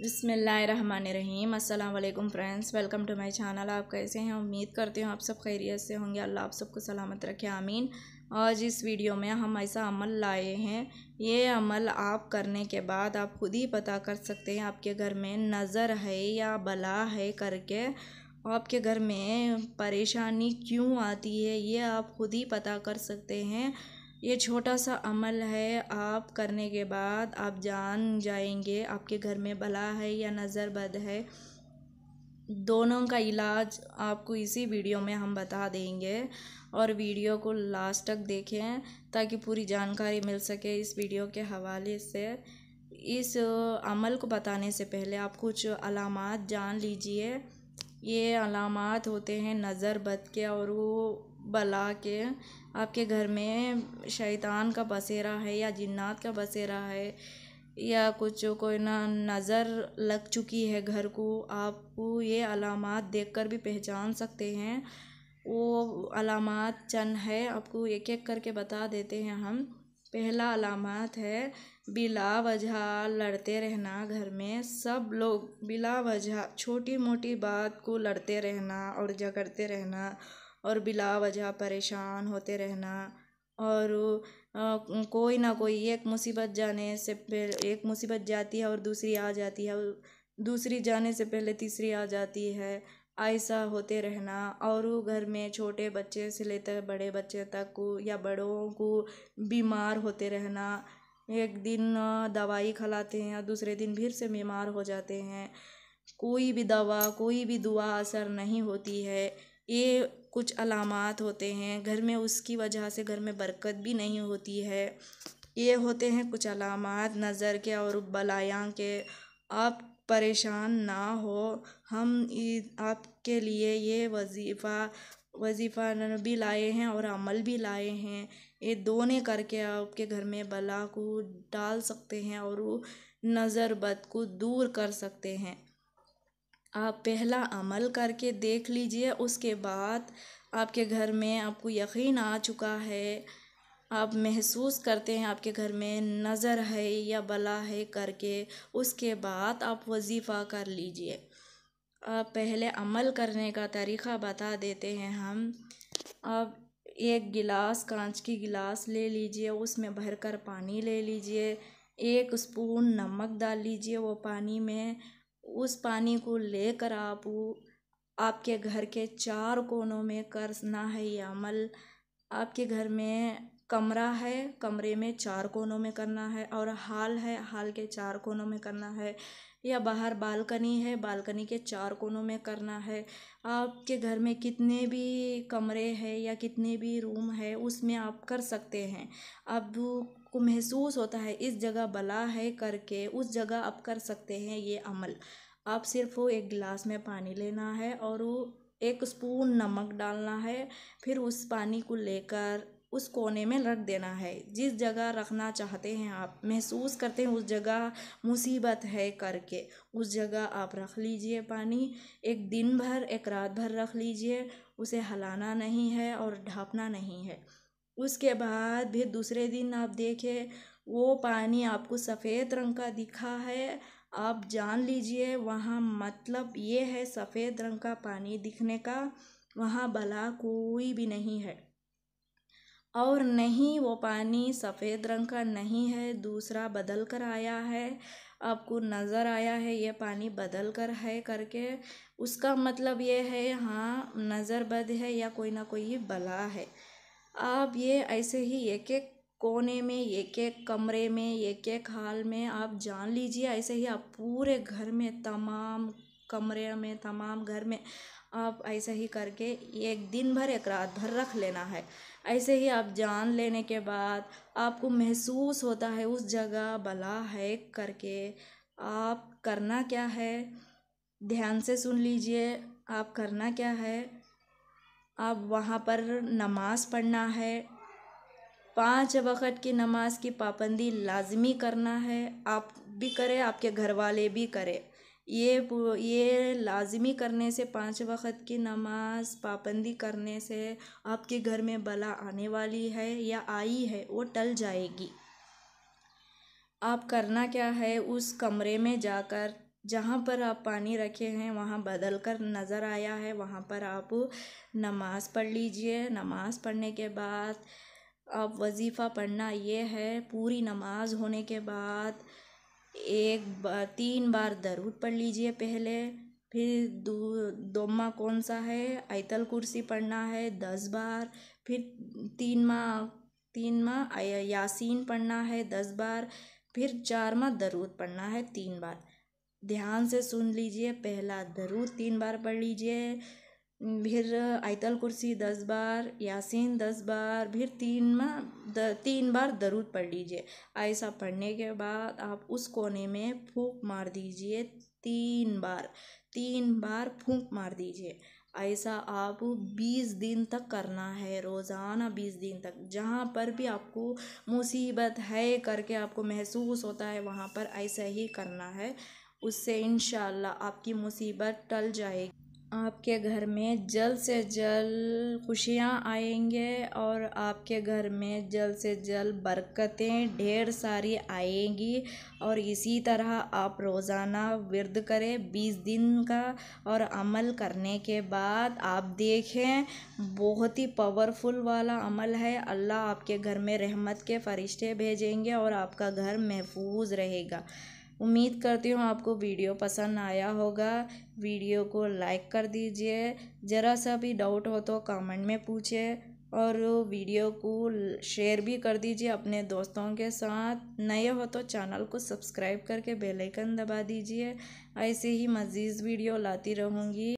बसमीम अल्लाम friends welcome to my channel आप कैसे हैं उम्मीद करती हूँ आप सब खैरियत से होंगे अल्लाह आप सबको सलामत रखे आमीन आज इस वीडियो में हम ऐसा अमल लाए हैं ये अमल आप करने के बाद आप खुद ही पता कर सकते हैं आपके घर में नज़र है या बला है करके आपके घर में परेशानी क्यों आती है ये आप खुद ही पता कर सकते हैं ये छोटा सा अमल है आप करने के बाद आप जान जाएंगे आपके घर में भला है या नज़र बद है दोनों का इलाज आपको इसी वीडियो में हम बता देंगे और वीडियो को लास्ट तक देखें ताकि पूरी जानकारी मिल सके इस वीडियो के हवाले से इस अमल को बताने से पहले आप कुछ अलामत जान लीजिए ये अलामत होते हैं नज़र बद के और वो बला के आपके घर में शैतान का बसेरा है या जिन्नात का बसेरा है या कुछ कोई ना नज़र लग चुकी है घर को आप ये अलामत देखकर भी पहचान सकते हैं वो अलामत चंद है आपको एक एक करके बता देते हैं हम पहला अलामत है बिला वजह लड़ते रहना घर में सब लोग बिला वजह छोटी मोटी बात को लड़ते रहना और झगड़ते रहना और बिला वजह परेशान होते रहना और कोई ना कोई एक मुसीबत जाने से पहले एक मुसीबत जाती है और दूसरी आ जाती है दूसरी जाने से पहले तीसरी आ जाती है ऐसा होते रहना और घर में छोटे बच्चे से लेकर बड़े बच्चे तक को या बड़ों को बीमार होते रहना एक दिन दवाई खिलाते हैं और दूसरे दिन फिर से बीमार हो जाते हैं कोई भी दवा कोई भी दुआ असर नहीं होती है ये कुछ अलामत होते हैं घर में उसकी वजह से घर में बरकत भी नहीं होती है ये होते हैं कुछ अलामत नज़र के और बलायाँ के आप परेशान ना हो हम आपके लिए ये वजीफ़ा वजीफ़ा भी लाए हैं और अमल भी लाए हैं ये दोने करके आपके घर में बला को डाल सकते हैं और वो नज़र बद को दूर कर सकते हैं आप पहला अमल करके देख लीजिए उसके बाद आपके घर में आपको यकीन आ चुका है आप महसूस करते हैं आपके घर में नज़र है या बला है करके उसके बाद आप वजीफ़ा कर लीजिए आप पहले अमल करने का तरीक़ा बता देते हैं हम आप एक गिलास कांच की गिलास ले लीजिए उसमें भर कर पानी ले लीजिए एक स्पून नमक डाल लीजिए वो पानी में उस पानी को लेकर आप आपके घर के चार कोनों में करना है ये अमल आपके घर में कमरा है कमरे में चार कोनों में करना है और हाल है हाल के चार कोनों में करना है या बाहर बालकनी है बालकनी के चार कोनों में करना है आपके घर में कितने भी कमरे हैं या कितने भी रूम है उसमें आप कर सकते हैं आप को महसूस होता है इस जगह बला है करके उस जगह आप कर सकते हैं ये अमल आप सिर्फ एक गिलास में पानी लेना है और वो एक स्पून नमक डालना है फिर उस पानी को लेकर उस कोने में रख देना है जिस जगह रखना चाहते हैं आप महसूस करते हैं उस जगह मुसीबत है करके उस जगह आप रख लीजिए पानी एक दिन भर एक रात भर रख लीजिए उसे हलाना नहीं है और ढाँपना नहीं है उसके बाद फिर दूसरे दिन आप देखें वो पानी आपको सफ़ेद रंग का दिखा है आप जान लीजिए वहाँ मतलब ये है सफ़ेद रंग का पानी दिखने का वहाँ भला कोई भी नहीं है और नहीं वो पानी सफ़ेद रंग का नहीं है दूसरा बदल कर आया है आपको नज़र आया है ये पानी बदल कर है करके उसका मतलब ये है हाँ नज़र बद है या कोई ना कोई बला है आप ये ऐसे ही एक एक कोने में एक एक कमरे में एक एक हाल में आप जान लीजिए ऐसे ही आप पूरे घर में तमाम कमरे में तमाम घर में आप ऐसे ही करके एक दिन भर एक रात भर रख लेना है ऐसे ही आप जान लेने के बाद आपको महसूस होता है उस जगह भला है करके आप करना क्या है ध्यान से सुन लीजिए आप करना क्या है आप वहाँ पर नमाज़ पढ़ना है पांच वक़्त की नमाज की पाबंदी लाजमी करना है आप भी करें आपके घर वाले भी करें ये ये लाजमी करने से पाँच वक़्त की नमाज़ पाबंदी करने से आपके घर में बला आने वाली है या आई है वो टल जाएगी आप करना क्या है उस कमरे में जाकर जहाँ पर आप पानी रखे हैं वहाँ बदल कर नज़र आया है वहाँ पर आप नमाज़ पढ़ लीजिए नमाज़ पढ़ने के बाद आप वजीफ़ा पढ़ना ये है पूरी नमाज होने के बाद एक बार तीन बार दरूद पढ़ लीजिए पहले फिर दो माँ कौन सा है आयतल कुर्सी पढ़ना है दस बार फिर तीन माह तीन माह यासीन पढ़ना है दस बार फिर चार माह दरूद पढ़ना है तीन बार ध्यान से सुन लीजिए पहला दरूद तीन बार पढ़ लीजिए फिर आयतल कुर्सी दस बार यासीन दस बार फिर तीन बार तीन बार दरूद पढ़ लीजिए ऐसा पढ़ने के बाद आप उस कोने में फूंक मार दीजिए तीन बार तीन बार फूंक मार दीजिए ऐसा आप बीस दिन तक करना है रोज़ाना बीस दिन तक जहाँ पर भी आपको मुसीबत है करके आपको महसूस होता है वहाँ पर ऐसा ही करना है उससे इनशाला आपकी मुसीबत टल जाएगी आपके घर में जल्द से जल्द खुशियाँ आएंगे और आपके घर में जल्द से जल्द बरकतें ढेर सारी आएंगी और इसी तरह आप रोज़ाना विरद करें बीस दिन का और अमल करने के बाद आप देखें बहुत ही पावरफुल वाला अमल है अल्लाह आपके घर में रहमत के फरिश्ते भेजेंगे और आपका घर महफूज रहेगा उम्मीद करती हूँ आपको वीडियो पसंद आया होगा वीडियो को लाइक कर दीजिए ज़रा सा भी डाउट हो तो कमेंट में पूछे और वीडियो को शेयर भी कर दीजिए अपने दोस्तों के साथ नए हो तो चैनल को सब्सक्राइब करके बेल आइकन दबा दीजिए ऐसे ही मज़ीद वीडियो लाती रहूँगी